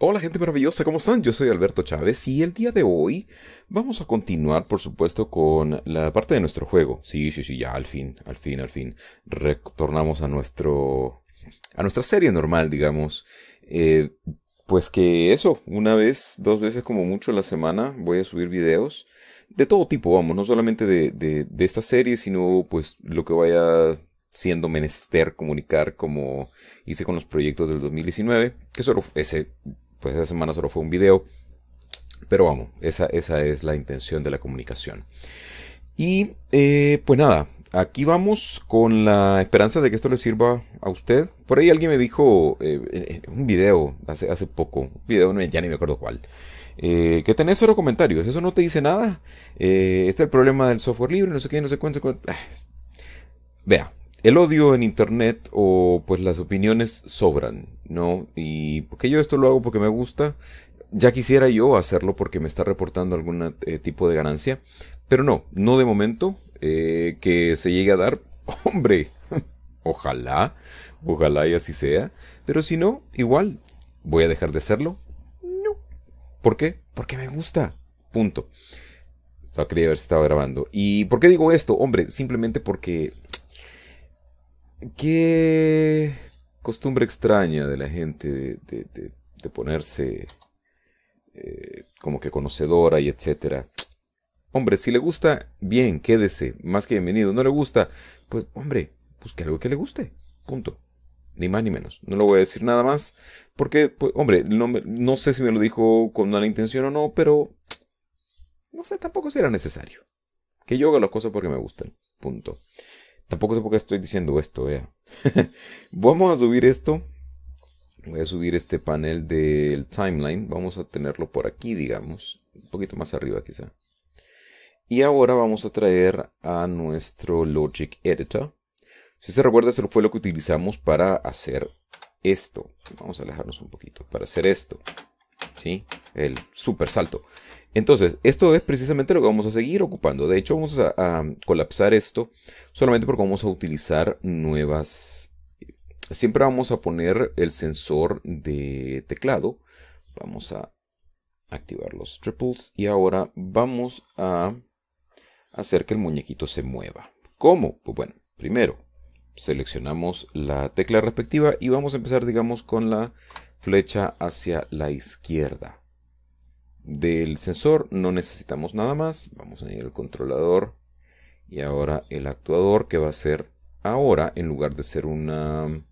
Hola gente maravillosa, ¿cómo están? Yo soy Alberto Chávez y el día de hoy vamos a continuar, por supuesto, con la parte de nuestro juego. Sí, sí, sí, ya, al fin, al fin, al fin. Retornamos a nuestro. a nuestra serie normal, digamos. Eh, pues que eso, una vez, dos veces como mucho a la semana voy a subir videos de todo tipo, vamos, no solamente de, esta serie, sino pues lo que vaya siendo menester comunicar como hice con los proyectos del 2019, que solo ese pues esa semana solo fue un video. Pero vamos, esa, esa es la intención de la comunicación. Y eh, pues nada, aquí vamos con la esperanza de que esto le sirva a usted. Por ahí alguien me dijo eh, eh, un video hace, hace poco, un video ya ni me acuerdo cuál, que tenés cero comentarios, eso no te dice nada. Eh, este es el problema del software libre, no sé qué, no sé cuánto. Ah, vea, el odio en internet o pues las opiniones sobran, ¿no? Y porque yo esto lo hago porque me gusta, ya quisiera yo hacerlo porque me está reportando algún eh, tipo de ganancia, pero no, no de momento eh, que se llegue a dar, hombre, ojalá, ojalá y así sea, pero si no, igual, ¿voy a dejar de hacerlo? No. ¿Por qué? Porque me gusta, punto. Estaba, quería si estaba grabando. ¿Y por qué digo esto? Hombre, simplemente porque Qué costumbre extraña de la gente de, ponerse eh, como que conocedora y etcétera. Hombre, si le gusta, bien, quédese, más que bienvenido. No le gusta, pues hombre, busque algo que le guste. Punto. Ni más ni menos. No le voy a decir nada más, porque, pues, hombre, no, no sé si me lo dijo con mala intención o no, pero no sé tampoco si era necesario. Que yo haga las cosas porque me gustan. Punto. Tampoco sé por qué estoy diciendo esto, vea. Vamos a subir esto. Voy a subir este panel del timeline. Vamos a tenerlo por aquí, digamos. Un poquito más arriba quizá. Y ahora vamos a traer a nuestro Logic Editor. Si se recuerda, eso fue lo que utilizamos para hacer esto. Vamos a alejarnos un poquito. Para hacer esto. ¿sí? El super salto. Entonces, esto es precisamente lo que vamos a seguir ocupando. De hecho, vamos a, a colapsar esto solamente porque vamos a utilizar nuevas... Siempre vamos a poner el sensor de teclado. Vamos a activar los triples y ahora vamos a hacer que el muñequito se mueva. ¿Cómo? Pues bueno, primero seleccionamos la tecla respectiva y vamos a empezar digamos con la flecha hacia la izquierda. Del sensor no necesitamos nada más. Vamos a ir el controlador y ahora el actuador que va a ser ahora en lugar de ser una,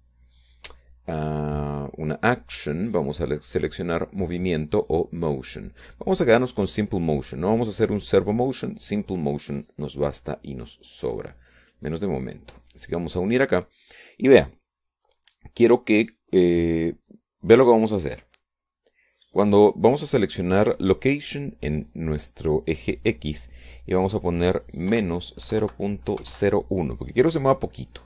ah, una action vamos a seleccionar movimiento o motion vamos a quedarnos con simple motion no vamos a hacer un servo motion simple motion nos basta y nos sobra menos de momento así que vamos a unir acá y vea quiero que eh, Ve lo que vamos a hacer. Cuando vamos a seleccionar location en nuestro eje X y vamos a poner menos 0.01, porque quiero que se mueva poquito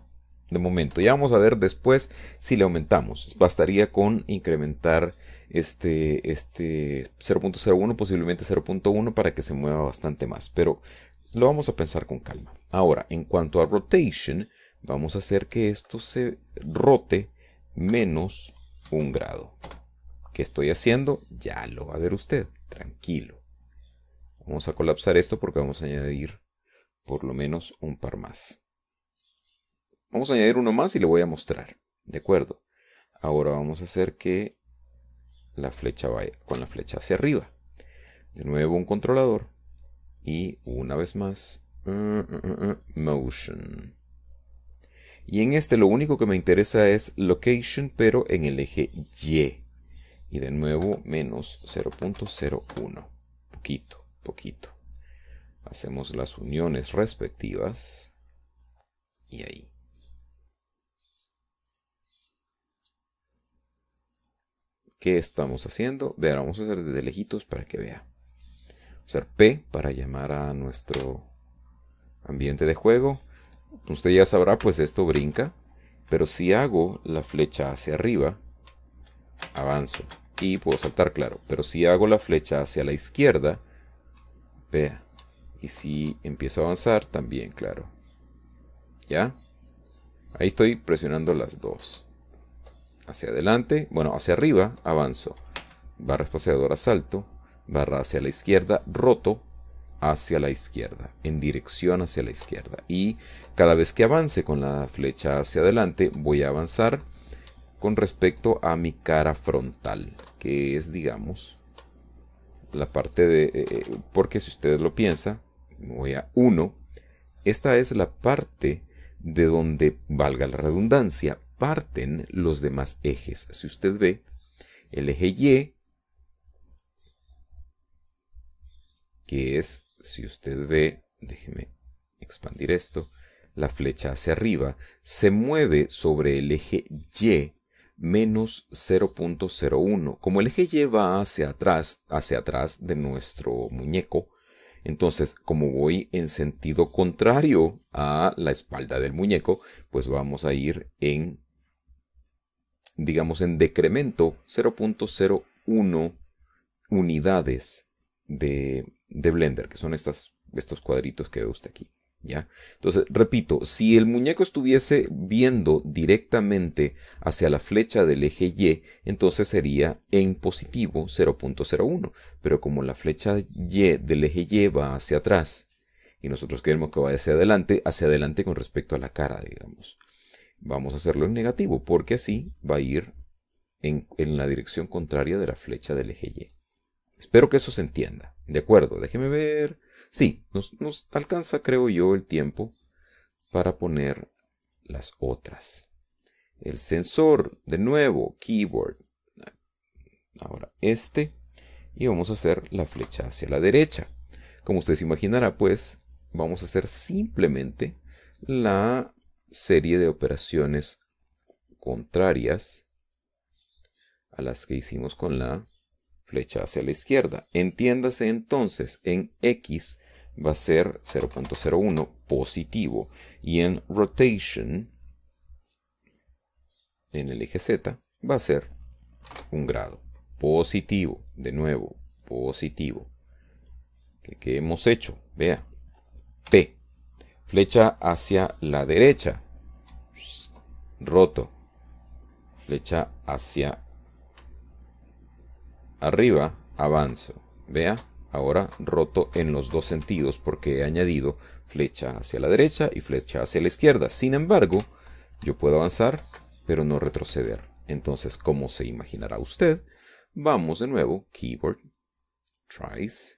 de momento. Ya vamos a ver después si le aumentamos. Bastaría con incrementar este, este 0.01, posiblemente 0.1 para que se mueva bastante más. Pero lo vamos a pensar con calma. Ahora, en cuanto a rotation, vamos a hacer que esto se rote menos un grado. ¿Qué estoy haciendo? Ya lo va a ver usted, tranquilo. Vamos a colapsar esto porque vamos a añadir por lo menos un par más. Vamos a añadir uno más y le voy a mostrar. ¿De acuerdo? Ahora vamos a hacer que la flecha vaya con la flecha hacia arriba. De nuevo un controlador. Y una vez más, mm, mm, mm, motion. Y en este lo único que me interesa es location, pero en el eje Y. Y de nuevo, menos 0.01. Poquito, poquito. Hacemos las uniones respectivas. Y ahí. ¿Qué estamos haciendo? Vean, vamos a hacer desde lejitos para que vea. Usar P para llamar a nuestro ambiente de juego usted ya sabrá, pues esto brinca. Pero si hago la flecha hacia arriba, avanzo. Y puedo saltar, claro. Pero si hago la flecha hacia la izquierda, vea. Y si empiezo a avanzar, también, claro. ¿Ya? Ahí estoy presionando las dos. Hacia adelante, bueno, hacia arriba, avanzo. Barra espaciadora, salto. Barra hacia la izquierda, roto hacia la izquierda, en dirección hacia la izquierda. Y cada vez que avance con la flecha hacia adelante, voy a avanzar con respecto a mi cara frontal, que es, digamos, la parte de... Eh, eh, porque si ustedes lo piensan, voy a 1, esta es la parte de donde, valga la redundancia, parten los demás ejes. Si usted ve, el eje Y, que es si usted ve, déjeme expandir esto, la flecha hacia arriba, se mueve sobre el eje Y menos 0.01. Como el eje Y va hacia atrás, hacia atrás de nuestro muñeco, entonces como voy en sentido contrario a la espalda del muñeco, pues vamos a ir en, digamos, en decremento 0.01 unidades de de Blender, que son estas, estos cuadritos que ve usted aquí. ¿Ya? Entonces, repito, si el muñeco estuviese viendo directamente hacia la flecha del eje Y, entonces sería en positivo 0.01. Pero como la flecha Y del eje Y va hacia atrás, y nosotros queremos que vaya hacia adelante, hacia adelante con respecto a la cara, digamos. Vamos a hacerlo en negativo, porque así va a ir en, en la dirección contraria de la flecha del eje Y. Espero que eso se entienda. De acuerdo, déjeme ver. Sí, nos, alcanza, creo yo, el tiempo para poner las otras. El sensor, de nuevo, keyboard. Ahora este. Y vamos a hacer la flecha hacia la derecha. Como ustedes imaginarán, imaginará, pues vamos a hacer simplemente la serie de operaciones contrarias a las que hicimos con la flecha hacia la izquierda. Entiéndase entonces en X va a ser 0.01 positivo y en rotation en el eje Z va a ser un grado positivo, de nuevo, positivo. ¿Qué, hemos hecho? Vea, T, flecha hacia la derecha, roto, flecha hacia Arriba avanzo. Vea, ahora roto en los dos sentidos porque he añadido flecha hacia la derecha y flecha hacia la izquierda. Sin embargo, yo puedo avanzar, pero no retroceder. Entonces, como se imaginará usted, vamos de nuevo, keyboard, Trice.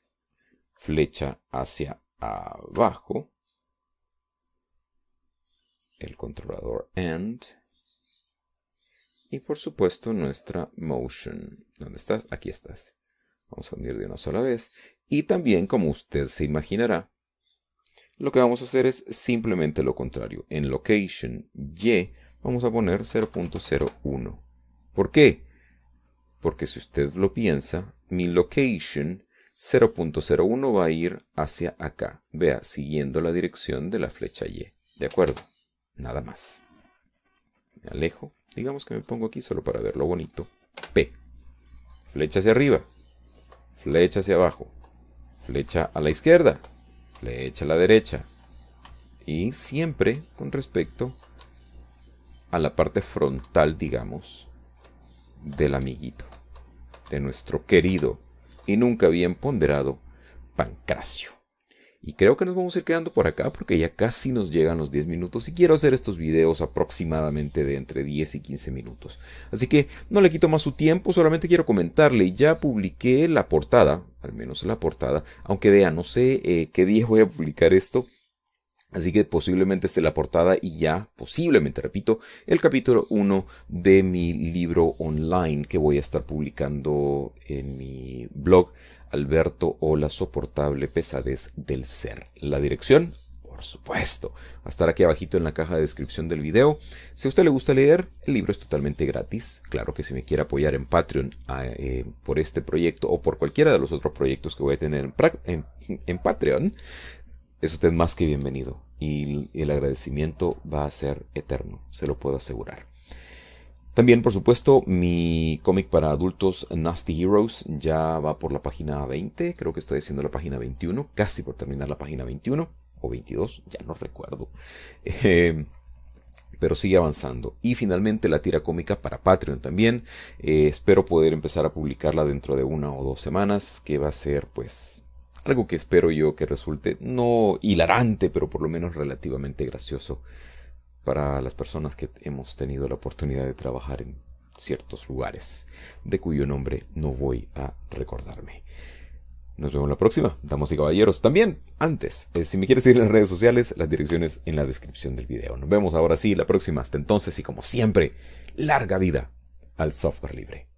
flecha hacia abajo, el controlador End. Y por supuesto nuestra motion. ¿Dónde estás? Aquí estás. Vamos a unir de una sola vez. Y también, como usted se imaginará, lo que vamos a hacer es simplemente lo contrario. En location Y vamos a poner 0.01. ¿Por qué? Porque si usted lo piensa, mi location 0.01 va a ir hacia acá. Vea, siguiendo la dirección de la flecha Y. ¿De acuerdo? Nada más. Me alejo. Digamos que me pongo aquí solo para ver lo bonito. P. Flecha hacia arriba. Flecha hacia abajo. Flecha a la izquierda. Flecha a la derecha. Y siempre con respecto a la parte frontal, digamos, del amiguito. De nuestro querido y nunca bien ponderado Pancracio. Y creo que nos vamos a ir quedando por acá porque ya casi nos llegan los 10 minutos y quiero hacer estos videos aproximadamente de entre 10 y 15 minutos. Así que no le quito más su tiempo, solamente quiero comentarle, ya publiqué la portada, al menos la portada, aunque vea, no sé eh, qué día voy a publicar esto, Así que posiblemente esté la portada y ya, posiblemente, repito, el capítulo 1 de mi libro online que voy a estar publicando en mi blog, Alberto o la soportable pesadez del ser. La dirección, por supuesto, va a estar aquí abajito en la caja de descripción del video. Si a usted le gusta leer, el libro es totalmente gratis. Claro que si me quiere apoyar en Patreon ah, eh, por este proyecto o por cualquiera de los otros proyectos que voy a tener en Patreon, es usted más que bienvenido y el agradecimiento va a ser eterno, se lo puedo asegurar. También, por supuesto, mi cómic para adultos Nasty Heroes ya va por la página 20, creo que estoy diciendo la página 21, casi por terminar la página 21 o 22, ya no recuerdo. Em, pero sigue avanzando. Y finalmente la tira cómica para Patreon también. Eh, espero poder empezar a publicarla dentro de una o dos semanas, que va a ser pues algo que espero yo que resulte no hilarante, pero por lo menos relativamente gracioso para las personas que hemos tenido la oportunidad de trabajar en ciertos lugares, de cuyo nombre no voy a recordarme. Nos vemos la próxima, damas y caballeros. También, antes, eh, si me quieres seguir en las redes sociales, las direcciones en la descripción del video. Nos vemos ahora sí la próxima. Hasta entonces y como siempre, larga vida al software libre.